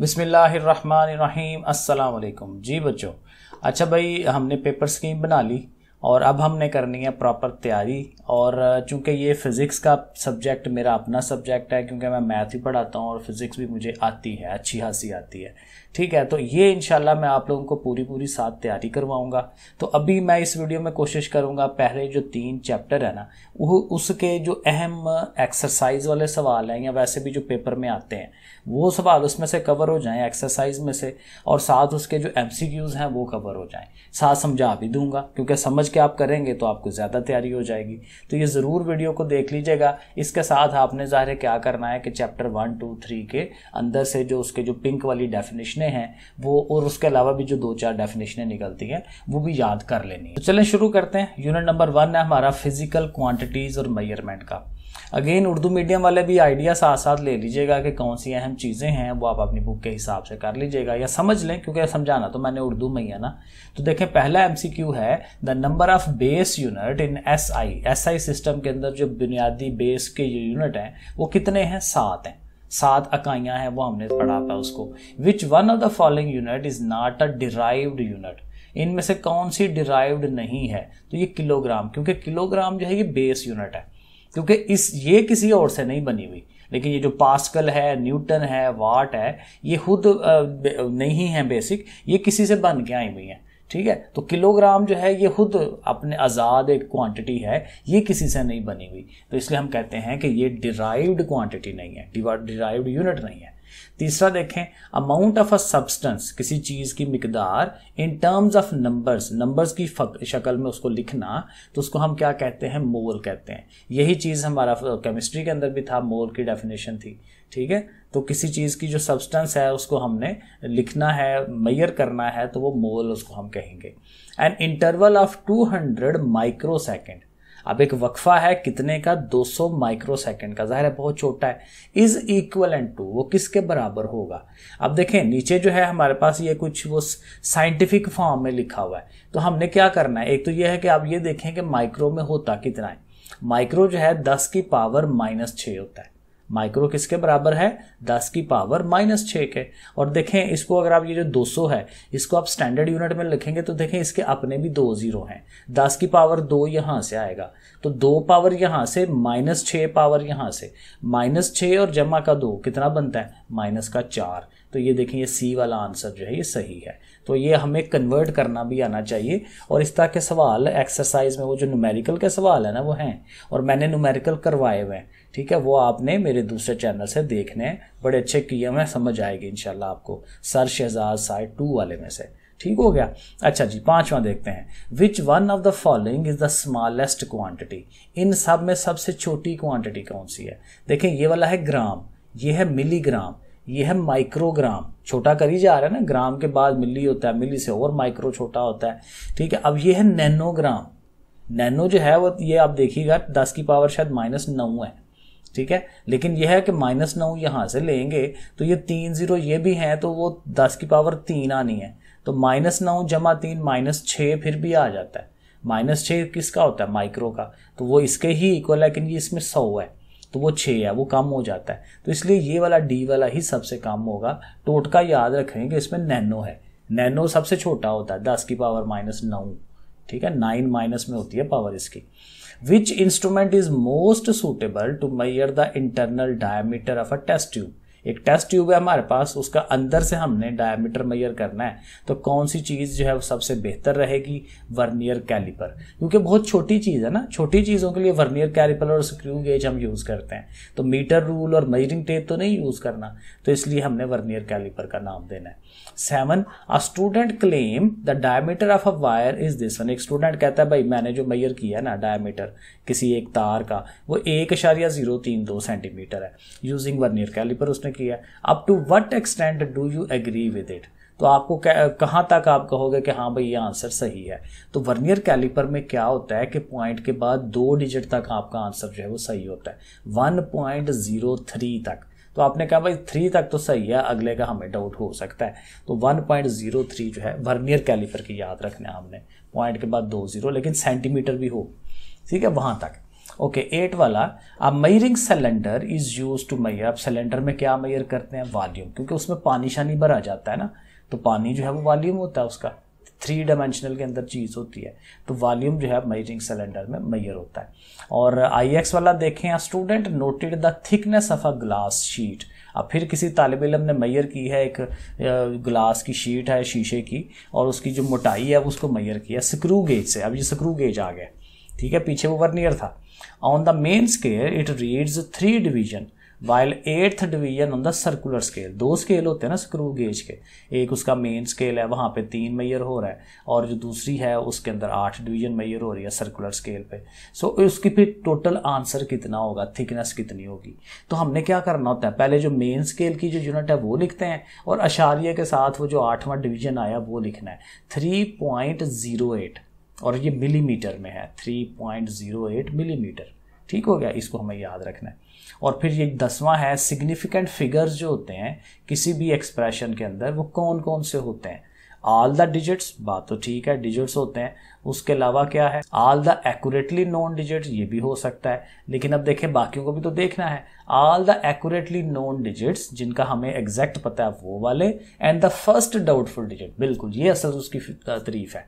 बिसमीम् अल्लाम जी बच्चों अच्छा भाई हमने पेपर स्कीम बना ली और अब हमने करनी है प्रॉपर तैयारी और चूंकि ये फिज़िक्स का सब्जेक्ट मेरा अपना सब्जेक्ट है क्योंकि मैं मैथ भी पढ़ाता हूँ और फिज़िक्स भी मुझे आती है अच्छी खासी आती है ठीक है तो ये इनशाला मैं आप लोगों को पूरी पूरी साथ तैयारी करवाऊंगा तो अभी मैं इस वीडियो में कोशिश करूंगा पहले जो तीन चैप्टर है ना वो उसके जो अहम एक्सरसाइज वाले सवाल हैं या वैसे भी जो पेपर में आते हैं वो सवाल उसमें से कवर हो जाएँ एक्सरसाइज में से और साथ उसके जो एम हैं वो कवर हो जाएँ साथ समझा भी दूंगा क्योंकि समझ समझ के आप करेंगे तो आपको ज़्यादा तैयारी हो जाएगी तो ये ज़रूर वीडियो को देख लीजिएगा इसके साथ आपने ज़ाहिर क्या करना है कि चैप्टर वन टू थ्री के अंदर से जो उसके जो पिंक वाली डेफिनेशनें हैं वो और उसके अलावा भी जो दो चार डेफिनेशनें निकलती हैं वो भी याद कर लेनी है तो चलें शुरू करते हैं यूनिट नंबर वन है हमारा फिजिकल क्वान्टिटीज़ और मेजरमेंट का अगेन उर्दू मीडियम वाले भी आइडिया साथ साथ ले लीजिएगा कि कौन सी अहम चीज़ें हैं वो आप अपनी बुक के हिसाब से कर लीजिएगा या समझ लें क्योंकि समझाना तो मैंने उर्दू में ही है ना तो देखें पहला क्यू है the number of base unit in S I S I system के अंदर जो बुनियादी बेस के यूनिट हैं वो कितने हैं सात हैं सात इकाइयाँ हैं वो हमने पढ़ा पाया उसको which one of the following unit is not a derived unit इनमें से कौन सी डिराइव्ड नहीं है तो ये किलोग्राम क्योंकि किलोग्राम जो है ये बेस यूनिट है क्योंकि इस ये किसी और से नहीं बनी हुई लेकिन ये जो पास्कल है न्यूटन है वाट है ये खुद नहीं है बेसिक ये किसी से बन के आई हुई हैं ठीक है तो किलोग्राम जो है ये खुद अपने आज़ाद एक क्वांटिटी है ये किसी से नहीं बनी हुई तो इसलिए हम कहते हैं कि ये डिराइव्ड क्वांटिटी नहीं है डिराइव्ड यूनिट नहीं है तीसरा देखें अमाउंट ऑफ अ सब्सटेंस किसी चीज़ की मिकदार in terms of numbers numbers की शक्ल में उसको लिखना तो उसको हम क्या कहते हैं मोल कहते हैं यही चीज़ हमारा केमिस्ट्री के अंदर भी था मोल की डेफिनेशन थी ठीक है तो किसी चीज़ की जो सब्सटेंस है उसको हमने लिखना है मैयर करना है तो वो मोल उसको हम कहेंगे and interval of 200 micro second अब एक वक्फा है कितने का 200 माइक्रो सेकेंड का जाहिर है बहुत छोटा है इज इक्वल एंड टू वो किसके बराबर होगा अब देखें नीचे जो है हमारे पास ये कुछ वो साइंटिफिक फॉर्म में लिखा हुआ है तो हमने क्या करना है एक तो ये है कि आप ये देखें कि माइक्रो में होता कितना है माइक्रो जो है दस की पावर माइनस छ होता है माइक्रो किसके बराबर है दस की पावर माइनस छः के और देखें इसको अगर आप ये जो 200 है इसको आप स्टैंडर्ड यूनिट में लिखेंगे तो देखें इसके अपने भी दो जीरो हैं दस की पावर दो यहाँ से आएगा तो दो पावर यहाँ से माइनस छः पावर यहाँ से माइनस छः और जमा का दो कितना बनता है माइनस का चार तो ये देखें ये सी वाला आंसर जो है ये सही है तो ये हमें कन्वर्ट करना भी आना चाहिए और इस तरह के सवाल एक्सरसाइज में वो जो न्यूमेरिकल के सवाल है ना वो हैं और मैंने न्यूमेरिकल करवाए हुए हैं ठीक है वो आपने मेरे दूसरे चैनल से देखने हैं बड़े अच्छे किए हुए समझ आएगी इंशाल्लाह आपको सर शहजाद साइड टू वाले में से ठीक हो गया अच्छा जी पांचवा देखते हैं which one of the following is the smallest quantity इन सब में सबसे छोटी क्वांटिटी कौन सी है देखें ये वाला है ग्राम ये है मिलीग्राम ये है माइक्रोग्राम छोटा करी जा रहा है ना ग्राम के बाद मिली होता है मिली से और माइक्रो छोटा होता है ठीक है अब ये है नैनोग्राम नैनो जो है वो ये आप देखिएगा दस की पावर शायद माइनस नौ है ठीक है लेकिन यह है कि माइनस नौ यहां से लेंगे तो ये तीन जीरो ये भी हैं तो वो दस की पावर तीन आनी है तो माइनस नौ जमा तीन माइनस छ फिर भी आ जाता है माइनस छ किसका होता है माइक्रो का तो वो इसके ही इक्वल है लेकिन ये इसमें सौ है तो वो छः है वो कम हो जाता है तो इसलिए ये वाला डी वाला ही सबसे कम होगा टोटका याद रखें कि इसमें नैनो है नैनो सबसे छोटा होता है दस की पावर माइनस नौ ठीक है नाइन माइनस में होती है पावर इसकी which instrument is most suitable to measure the internal diameter of a test tube एक टेस्ट ट्यूब है हमारे पास उसका अंदर से हमने डायमीटर मैयर करना है तो कौन सी चीज़ जो है सबसे बेहतर रहेगी वर्नियर कैलिपर क्योंकि बहुत छोटी चीज़ है ना छोटी चीज़ों के लिए वर्नियर कैलिपर और स्क्रू गेज हम यूज़ करते हैं तो मीटर रूल और मेजरिंग टेप तो नहीं यूज़ करना तो इसलिए हमने वर्नियर कैलिपर का नाम देना है seven a student claim the diameter of a wire is this one एक स्टूडेंट कहता है भाई मैंने जो मैयर किया ना डायमीटर किसी एक तार का वो एक इशारिया जीरो तीन दो सेंटीमीटर है यूजिंग वर्नियर कैलिपर उसने प्रश्न किया up to what extent do you agree with it तो आपको कहाँ तक आप कहोगे कि हाँ भाई ये आंसर सही है तो वर्नियर कैलिपर में क्या होता है कि पॉइंट के बाद दो डिजिट तक आपका आंसर जो है वो सही होता है वन पॉइंट जीरो थ्री तक तो आपने कहा भाई थ्री तक तो सही है अगले का हमें डाउट हो सकता है तो वन पॉइंट जीरो थ्री जो है वर्नियर कैलिपर की याद रखना हमने पॉइंट के बाद दो जीरो लेकिन सेंटीमीटर भी हो ठीक है वहाँ तक ओके okay, एट वाला अब measuring cylinder is use to measure अब सिलेंडर में क्या मयर करते हैं वॉल्यूम क्योंकि उसमें पानी शानी भरा जाता है ना तो पानी जो है वो वॉल्यूम होता है उसका थ्री डायमेंशनल के अंदर चीज़ होती है तो वॉल्यूम जो है मयरिंग सिलेंडर में मयर होता है और आई एक्स वाला देखें student noted the thickness of a glass sheet अब फिर किसी तालब इलम ने मैयर की है एक ग्लास की शीट है शीशे की और उसकी जो मोटाई है उसको मैयर किया स्क्रू गेज से अब ये स्क्रू गेज आ गया ठीक है पीछे वो वर्नियर था on the main scale it reads three division while eighth division on the circular scale दो स्केल होते हैं ना स्क्रू गेज के एक उसका मेन स्केल है वहाँ पे तीन मैयर हो रहा है और जो दूसरी है उसके अंदर आठ डिवीजन मैयर हो रही है सर्कुलर स्केल पे सो so, उसकी फिर टोटल आंसर कितना होगा थिकनेस कितनी होगी तो हमने क्या करना होता है पहले जो मेन स्केल की जो यूनिट है वो लिखते हैं और अशारिया के साथ वो जो आठवां डिवीजन आया वो लिखना है थ्री पॉइंट जीरो एट और ये मिलीमीटर में है 3.08 मिलीमीटर ठीक हो गया इसको हमें याद रखना है और फिर ये दसवां है सिग्निफिकेंट फिगर्स जो होते हैं किसी भी एक्सप्रेशन के अंदर वो कौन कौन से होते हैं ऑल द डिजिट्स बात तो ठीक है डिजिट्स होते हैं उसके अलावा क्या है all the accurately known digits ये भी हो सकता है लेकिन अब देखें बाकियों को भी तो देखना है all the accurately known digits जिनका हमें एग्जैक्ट पता है वो वाले and the first doubtful digit बिल्कुल ये असल उसकी तारीफ है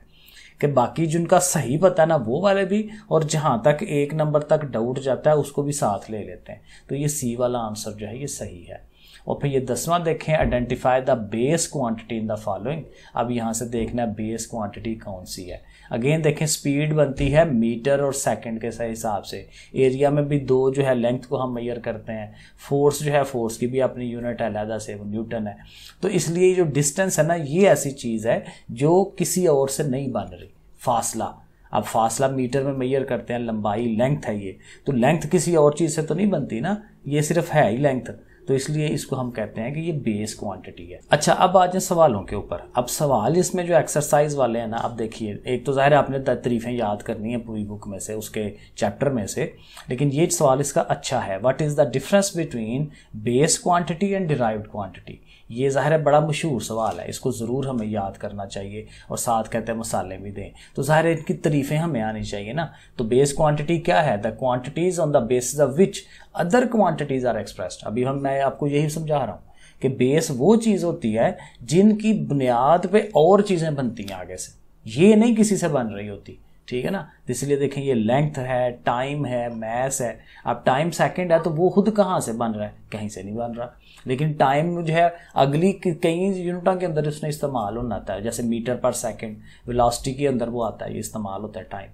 कि बाकी जिनका सही पता ना वो वाले भी और जहाँ तक एक नंबर तक डाउट जाता है उसको भी साथ ले लेते हैं तो ये सी वाला आंसर जो है ये सही है और फिर ये दसवां देखें identify the base quantity in the following अब यहाँ से देखना है बेस क्वांटिटी कौन सी है अगेन देखें स्पीड बनती है मीटर और सेकंड के हिसाब से एरिया में भी दो जो है लेंथ को हम मैयर करते हैं फोर्स जो है फोर्स की भी अपनी यूनिट है लहदा से न्यूटन है तो इसलिए जो डिस्टेंस है ना ये ऐसी चीज़ है जो किसी और से नहीं बन रही फासला अब फासला मीटर में मैयर करते हैं लंबाई लेंथ है ये तो लेंथ किसी और चीज़ से तो नहीं बनती ना ये सिर्फ है ही लेंथ तो इसलिए इसको हम कहते हैं कि ये बेस क्वांटिटी है अच्छा अब आ जाए सवालों के ऊपर अब सवाल इसमें जो एक्सरसाइज वाले हैं ना अब देखिए एक तो ज़ाहिर आपने तरीफें याद करनी है पूरी बुक में से उसके चैप्टर में से लेकिन ये सवाल इसका अच्छा है what is the difference between base quantity and derived quantity ये ज़ाहिर है बड़ा मशहूर सवाल है इसको ज़रूर हमें याद करना चाहिए और साथ कहते हैं मसाले भी दें तो ज़ाहिर है इनकी तरीफें हमें आनी चाहिए ना तो बेस क्वांटिटी क्या है the quantities on the basis of which other quantities are expressed अभी हम मैं मैं आपको यही समझा रहा हूँ कि बेस वो चीज़ होती है जिनकी बुनियाद पे और चीज़ें बनती हैं आगे से ये नहीं किसी से बन रही होती ठीक है ना इसलिए देखें ये लेंथ है टाइम है मैस है अब टाइम सेकंड है तो वो खुद कहाँ से बन रहा है कहीं से नहीं बन रहा लेकिन टाइम जो है अगली कई यूनिटों के अंदर उसने इस्तेमाल होना आता है जैसे मीटर पर सेकंड वेलोसिटी के अंदर वो आता है ये इस्तेमाल होता है टाइम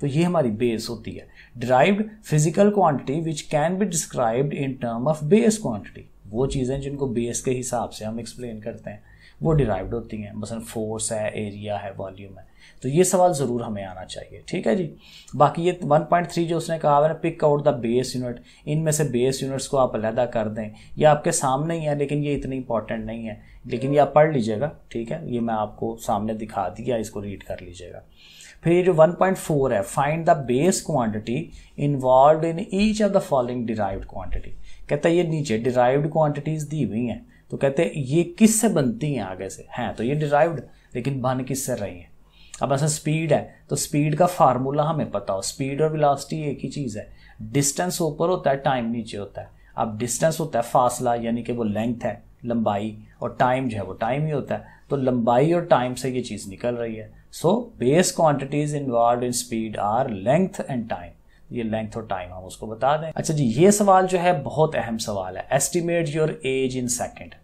तो ये हमारी बेस होती है derived physical quantity which can be described in term of base quantity वो चीज़ें जिनको बेस के हिसाब से हम एक्सप्लेन करते हैं वो डिराइव्ड होती हैं मसलन फोर्स है एरिया है वॉल्यूम है तो ये सवाल ज़रूर हमें आना चाहिए ठीक है जी बाकी ये 1.3 जो उसने कहा है ना pick out the base unit इनमें से बेस यूनिट्स को आप अलहदा कर दें ये आपके सामने ही है लेकिन ये इतनी इंपॉर्टेंट नहीं है लेकिन ये आप पढ़ लीजिएगा ठीक है ये मैं आपको सामने दिखा दिया इसको रीड कर लीजिएगा फिर ये जो 1.4 है find the base quantity involve in each of the following derived quantity कहता है ये नीचे डिराइव्ड क्वांटिटीज दी हुई हैं तो कहते हैं ये किस से बनती हैं आगे से हैं तो ये डिराइव्ड लेकिन बन किस से रही हैं अब ऐसा स्पीड है तो स्पीड का फार्मूला हमें पता हो स्पीड और विलासिटी एक ही चीज़ है डिस्टेंस ऊपर होता है टाइम नीचे होता है अब डिस्टेंस होता है फासला यानी कि वो लेंथ है लंबाई और टाइम जो है वो टाइम ही होता है तो लंबाई और टाइम से ये चीज़ निकल रही है so base quantities involve in speed are length and time ये लेंथ और टाइम हम उसको बता दें अच्छा जी ये सवाल जो है बहुत अहम सवाल है estimate your age in second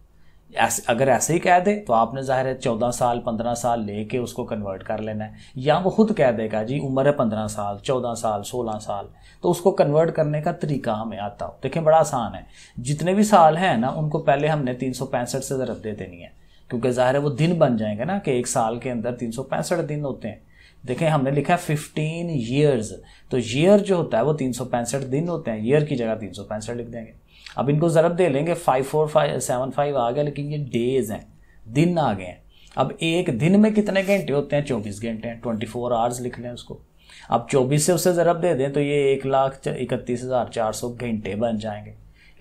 अगर ऐसे ही कह दे तो आपने जाहिर है चौदह साल पंद्रह साल लेके उसको कन्वर्ट कर लेना है या वो खुद कह देगा जी उम्र है पंद्रह साल चौदह साल सोलह साल तो उसको कन्वर्ट करने का तरीका हमें आता हो देखें बड़ा आसान है जितने भी साल हैं ना उनको पहले हमने तीन से ज़रूरत दे देनी है क्योंकि ज़ाहिर है वो दिन बन जाएंगे ना कि एक साल के अंदर तीन सौ पैंसठ दिन होते हैं देखें हमने लिखा है फिफ्टीन ईयर्स तो ईयर जो होता है वो तीन सौ पैंसठ दिन होते हैं ईयर की जगह तीन सौ पैंसठ लिख देंगे अब इनको ज़रब दे लेंगे five four five seven five आ गया लेकिन ये डेज हैं दिन आ गए हैं अब एक दिन में कितने घंटे होते हैं चौबीस घंटे हैं ट्वेंटी फोर आवर्स लिख लें उसको अब चौबीस से उसे ज़रब दे दें तो ये एक लाख इकतीस हज़ार चार सौ घंटे बन जाएंगे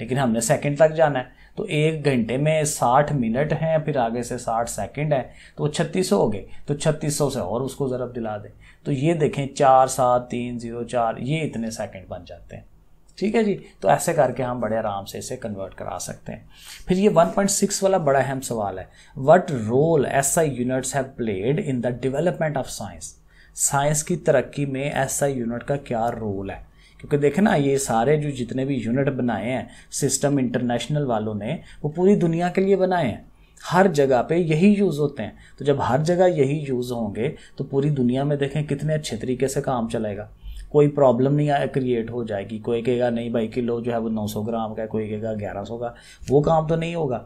लेकिन हमने सेकंड तक जाना है तो एक घंटे में साठ मिनट हैं फिर आगे से साठ सेकंड हैं तो छत्तीस सौ हो गए तो छत्तीस सौ से और उसको ज़रब दिला दें तो ये देखें चार सात तीन जीरो चार ये इतने सेकंड बन जाते हैं ठीक है जी तो ऐसे करके हम बड़े आराम से इसे कन्वर्ट करा सकते हैं फिर ये 1.6 वाला बड़ा अहम सवाल है what role S I units have played in the development of science science की तरक्की में एस आई यूनिट का क्या रोल है क्योंकि देखे ना ये सारे जो जितने भी यूनिट बनाए हैं सिस्टम इंटरनेशनल वालों ने वो पूरी दुनिया के लिए बनाए हैं हर जगह पे यही यूज़ होते हैं तो जब हर जगह यही यूज़ होंगे तो पूरी दुनिया में देखें कितने अच्छे तरीके से काम चलेगा कोई प्रॉब्लम नहीं क्रिएट हो जाएगी कोई कहेगा नहीं भाई किलो जो है वो सौ ग्राम का कोई कहेगा सौ का वो काम तो नहीं होगा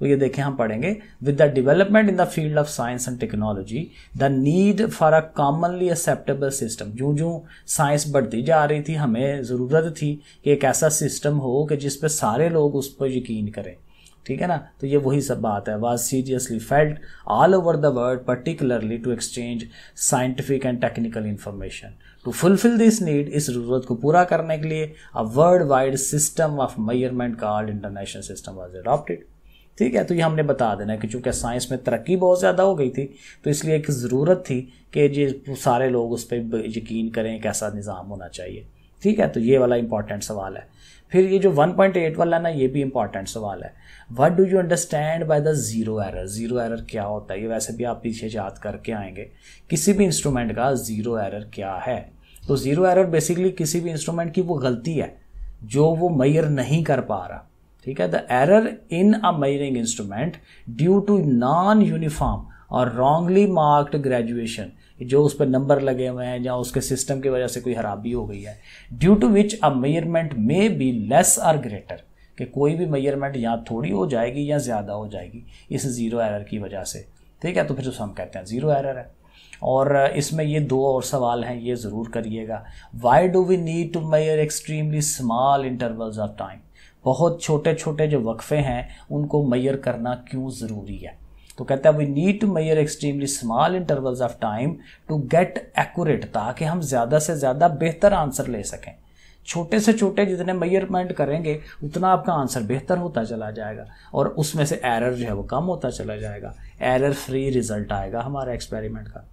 तो ये देखें हम पढ़ेंगे with the development in the field of science and technology the need for a commonly acceptable system जो जूँ साइंस बढ़ती जा रही थी हमें ज़रूरत थी कि एक ऐसा सिस्टम हो कि जिस पर सारे लोग उस पर यकीन करें ठीक है ना तो ये वही सब बात है was seriously felt all over the world particularly to exchange scientific and technical information to fulfil this need इस ज़रूरत को पूरा करने के लिए a world wide system of measurement called international system was adopted ठीक है तो ये हमने बता देना है कि चूंकि साइंस में तरक्की बहुत ज़्यादा हो गई थी तो इसलिए एक ज़रूरत थी कि ये सारे लोग उस पर यकीन करें कैसा निज़ाम होना चाहिए ठीक है तो ये वाला इंपॉर्टेंट सवाल है फिर ये जो 1.8 वाला ना ये भी इंपॉर्टेंट सवाल है what do you understand by the zero error zero error क्या होता है ये वैसे भी आप पीछे याद करके आएंगे किसी भी इंस्ट्रूमेंट का जीरो एरर क्या है तो जीरो एरर बेसिकली किसी भी इंस्ट्रूमेंट की वो गलती है जो वो मैयर नहीं कर पा रहा ठीक है the error in a measuring instrument due to non uniform और रॉन्गली मार्क्ड ग्रेजुएशन जो उस पर नंबर लगे हुए हैं या उसके सिस्टम की वजह से कोई खराबी हो गई है due to which a measurement may be less or greater कि कोई भी मेयरमेंट या थोड़ी हो जाएगी या ज़्यादा हो जाएगी इस ज़ीरो एरर की वजह से ठीक है तो फिर उसको हम कहते हैं ज़ीरो एरर है और इसमें ये दो और सवाल हैं ये ज़रूर करिएगा why do we need to measure extremely small intervals of time बहुत छोटे छोटे जो वक्फ़े हैं उनको मैयर करना क्यों ज़रूरी है तो कहता है we need to measure extremely small intervals of time to get accurate ताकि हम ज़्यादा से ज़्यादा बेहतर आंसर ले सकें छोटे से छोटे जितने मेयरमेंट करेंगे उतना आपका आंसर बेहतर होता चला जाएगा और उसमें से एरर जो है वो कम होता चला जाएगा एरर फ्री रिजल्ट आएगा हमारा एक्सपेरिमेंट का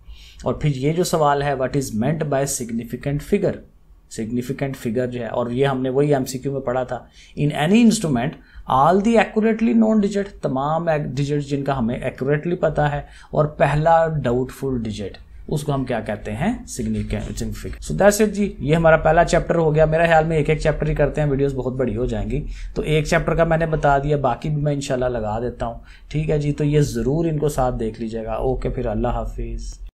और फिर ये जो सवाल है what is meant by significant figure significant figure जो है और ये हमने वही एम में पढ़ा था in any instrument all the accurately known digit तमाम डिजिट जिनका हमें एक्यूरेटली पता है और पहला डाउटफुल डिजिट उसको हम क्या कहते हैं सिग्निफिकेंट सो दैट्स इट जी ये हमारा पहला चैप्टर हो गया मेरा ख्याल में एक एक चैप्टर ही करते हैं वीडियोस बहुत बड़ी हो जाएंगी तो एक चैप्टर का मैंने बता दिया बाकी भी मैं इंशाल्लाह लगा देता हूँ ठीक है जी तो ये ज़रूर इनको साथ देख लीजिएगा ओके फिर अल्लाह हाफिज़